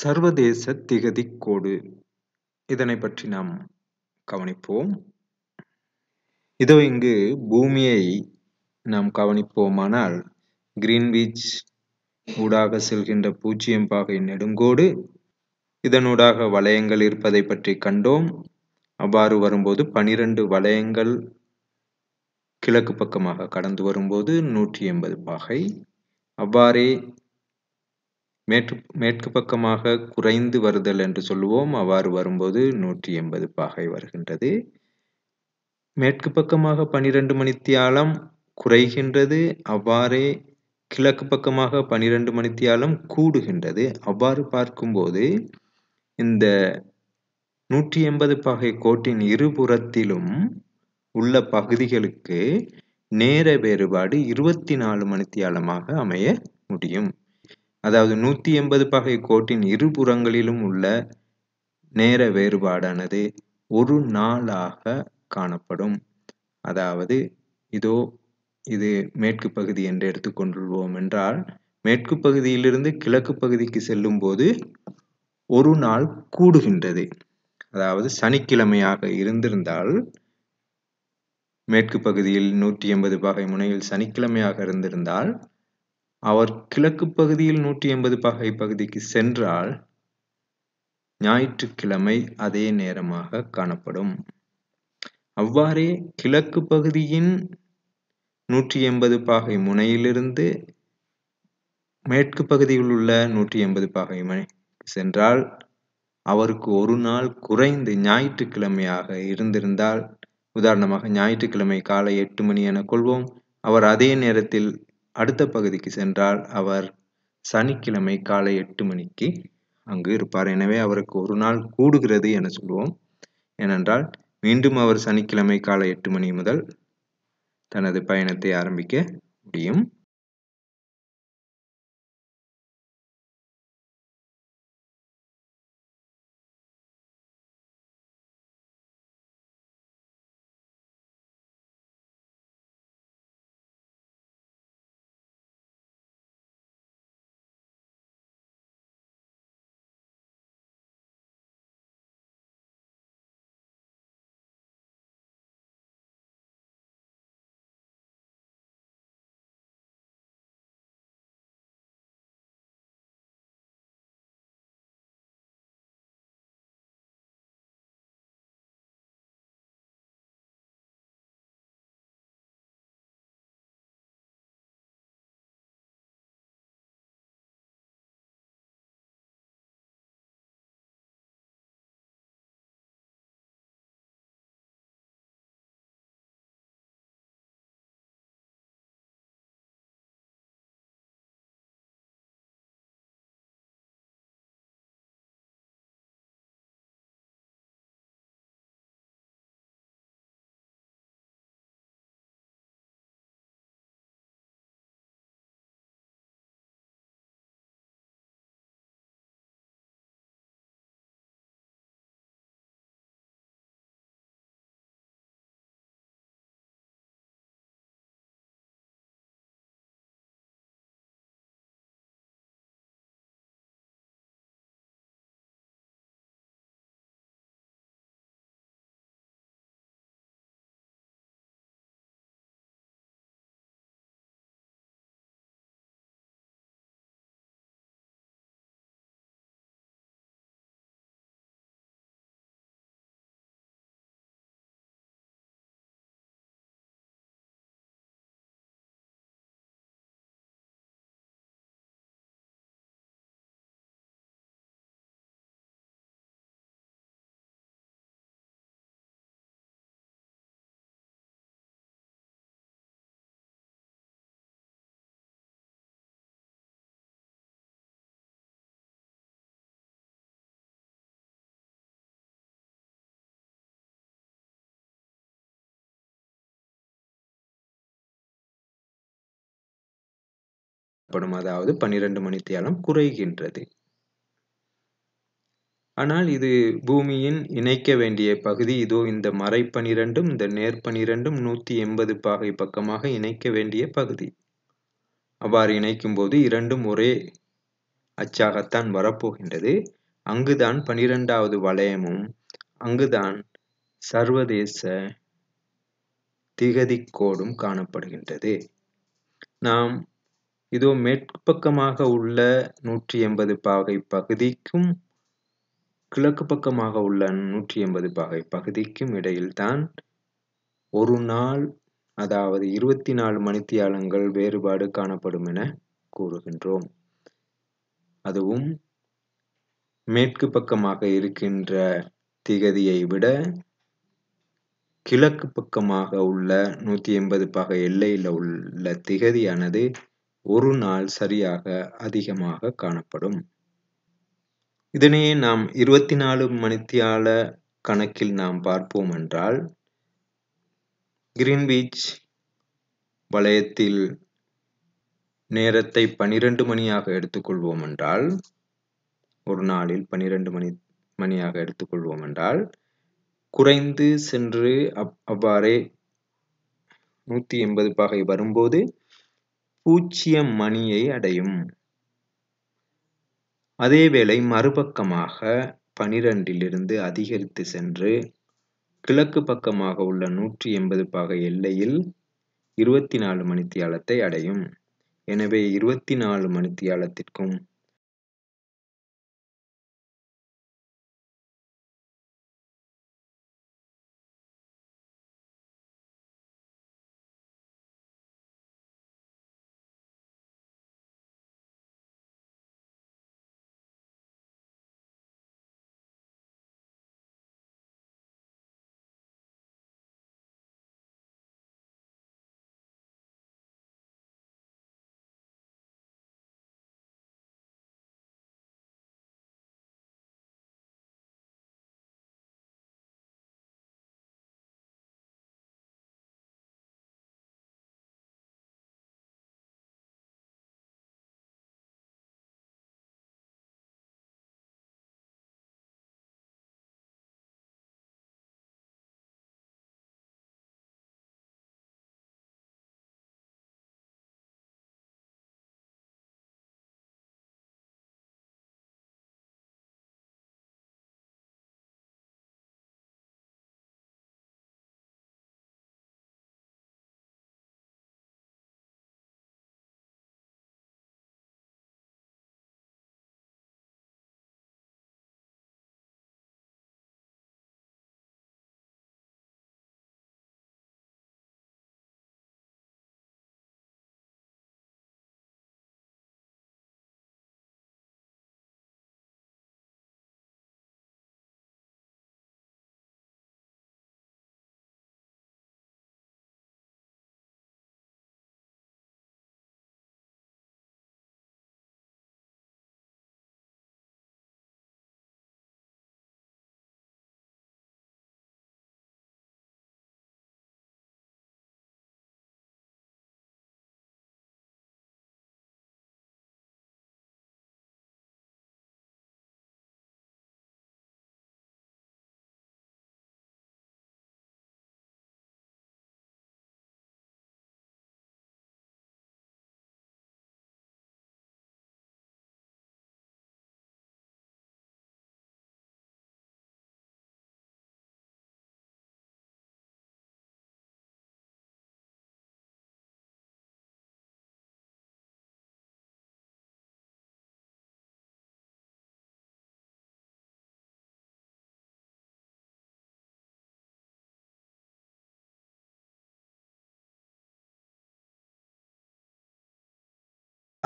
சர்வதேச திகதிக் கோடு இதனை பற்றி நாம் கவனிப்போம் இதோ இங்கு பூமியை நாம் கவனிப்போமானால் பீச் ஊடாக செல்கின்ற பூஜ்ஜியம் பாகை நெடுங்கோடு இதனூடாக வளையங்கள் இருப்பதை பற்றி கண்டோம் அவ்வாறு வரும்போது பனிரெண்டு வளையங்கள் கிழக்கு பக்கமாக கடந்து வரும்போது நூற்றி எண்பது பாகை அவ்வாறே மேற்கு மேற்கு பக்கமாக குறைந்து வருதல் என்று சொல்லுவோம் அவ்வாறு வரும்போது நூற்றி எண்பது பாகை வருகின்றது மேற்கு பக்கமாக பனிரெண்டு மணித்தியாலம் குறைகின்றது அவ்வாறே கிழக்கு பக்கமாக பனிரெண்டு மணித்தியாலம் கூடுகின்றது அவ்வாறு பார்க்கும்போது இந்த நூற்றி எண்பது பாகை கோட்டின் இருபுறத்திலும் உள்ள பகுதிகளுக்கு நேர வேறுபாடு இருபத்தி நாலு மணித்தியாலமாக அமைய முடியும் அதாவது நூத்தி எண்பது பகை கோட்டின் இருபுறங்களிலும் உள்ள நேர வேறுபாடானது ஒரு நாளாக காணப்படும் அதாவது இதோ இது மேற்கு பகுதி என்று எடுத்துக்கொண்டுள்ளோம் என்றால் மேற்கு பகுதியிலிருந்து கிழக்கு பகுதிக்கு செல்லும் போது ஒரு நாள் கூடுகின்றது அதாவது சனிக்கிழமையாக இருந்திருந்தால் மேற்கு பகுதியில் நூற்றி எண்பது பகை முனையில் சனிக்கிழமையாக இருந்திருந்தால் அவர் கிழக்கு பகுதியில் நூற்றி எண்பது பகை பகுதிக்கு சென்றால் ஞாயிற்றுக்கிழமை அதே நேரமாக காணப்படும் அவ்வாறே கிழக்கு பகுதியின் நூற்றி எண்பது பாகை முனையிலிருந்து மேற்கு பகுதியில் உள்ள நூற்றி எண்பது பாகை முனை சென்றால் அவருக்கு ஒரு நாள் குறைந்து ஞாயிற்றுக்கிழமையாக இருந்திருந்தால் உதாரணமாக ஞாயிற்றுக்கிழமை காலை எட்டு மணி என கொள்வோம் அவர் அதே நேரத்தில் அடுத்த பகுதிக்கு சென்றால் அவர் சனிக்கிழமை காலை எட்டு மணிக்கு அங்கு இருப்பார் எனவே அவருக்கு ஒரு நாள் கூடுகிறது என சொல்லுவோம் ஏனென்றால் மீண்டும் அவர் சனிக்கிழமை காலை எட்டு மணி முதல் தனது பயணத்தை ஆரம்பிக்க முடியும் படும் அதாவது பன்னிரண்டு தியாலம் குறைகின்றது ஆனால் இது பூமியின் இணைக்க வேண்டிய பகுதி இதோ இந்த மறை பனிரெண்டும் இந்த நேர் பனிரெண்டும் நூத்தி எண்பது பாகை பக்கமாக இணைக்க வேண்டிய பகுதி அவ்வாறு இணைக்கும் போது இரண்டும் ஒரே அச்சாகத்தான் வரப்போகின்றது அங்குதான் பனிரெண்டாவது வளையமும் அங்குதான் சர்வதேச திகதிக்கோடும் காணப்படுகின்றது நாம் இதோ மேற்பக்கமாக உள்ள நூற்றி எண்பது பாகை பகுதிக்கும் கிழக்கு பக்கமாக உள்ள நூற்றி எண்பது பாகை பகுதிக்கும் இடையில்தான் ஒரு நாள் அதாவது இருபத்தி நாலு மணித்தியாலங்கள் வேறுபாடு காணப்படும் என கூறுகின்றோம் அதுவும் மேற்கு பக்கமாக இருக்கின்ற திகதியை விட கிழக்கு பக்கமாக உள்ள நூத்தி எண்பது பாகை எல்லையில் உள்ள திகதியானது ஒரு நாள் சரியாக அதிகமாக காணப்படும் இதனையே நாம் இருபத்தி நாலு மணித்தியால கணக்கில் நாம் பார்ப்போம் என்றால் கிரீன்பீச் வளையத்தில் நேரத்தை பனிரெண்டு மணியாக எடுத்துக்கொள்வோம் என்றால் ஒரு நாளில் பனிரெண்டு மணி மணியாக எடுத்துக்கொள்வோம் என்றால் குறைந்து சென்று அவ்வாறே நூத்தி எண்பது பாகை வரும்போது பூச்சியம் மணியை அடையும் அதேவேளை மறுபக்கமாக பனிரெண்டிலிருந்து அதிகரித்து சென்று கிழக்கு பக்கமாக உள்ள நூற்றி எண்பது பாகை எல்லையில் இருபத்தி நாலு மணித்தியாலத்தை அடையும் எனவே இருபத்தி நாலு மணித்தியாலத்திற்கும்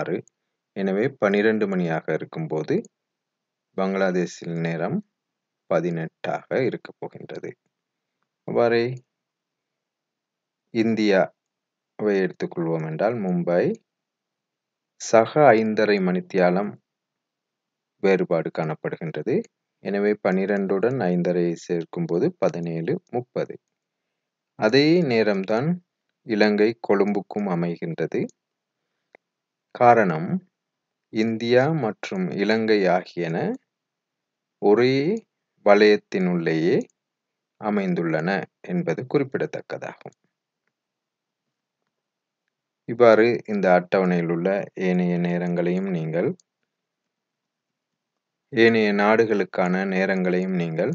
ஆறு எனவே பனிரெண்டு மணியாக இருக்கும்போது பங்களாதேஷில் நேரம் பதினெட்டாக இருக்க போகின்றது அவ்வாறே இந்தியாவை எடுத்துக்கொள்வோம் என்றால் மும்பை சக ஐந்தரை மணித்தியாலம் வேறுபாடு காணப்படுகின்றது எனவே பனிரெண்டுடன் சேர்க்கும் சேர்க்கும்போது பதினேழு முப்பது அதே நேரம்தான் இலங்கை கொழும்புக்கும் அமைகின்றது காரணம் இந்தியா மற்றும் இலங்கை ஆகியன ஒரே வலயத்தினுள்ளேயே அமைந்துள்ளன என்பது குறிப்பிடத்தக்கதாகும் இவ்வாறு இந்த அட்டவணையில் உள்ள ஏனைய நேரங்களையும் நீங்கள் ஏனைய நாடுகளுக்கான நேரங்களையும் நீங்கள்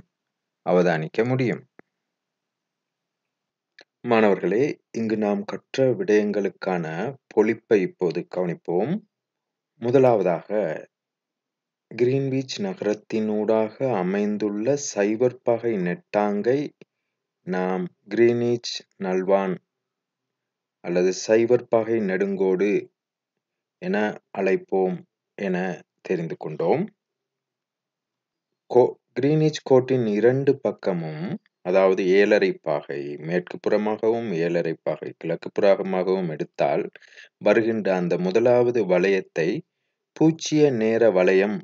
அவதானிக்க முடியும் மாணவர்களே, இங்கு நாம் கற்ற விடயங்களுக்கான பொழிப்பை இப்போது கவனிப்போம். முதலாவதாக கிரீன்பீச் நகரத்தினூடாக அமைந்துள்ள பகை நெட்டாங்கை நாம் கிரீனீச் நல்வான் அல்லது பகை நெடுங்கோடு என அழைப்போம் என தெரிந்து கொண்டோம். கோ கிரீனீச் கோட்டின் இரண்டு பக்கமும் அதாவது ஏழரை பாகை மேற்கு புறமாகவும் ஏழரை பாகை கிழக்கு புறமாகவும் எடுத்தால் வருகின்ற அந்த முதலாவது வளையத்தை பூச்சிய நேர வளையம்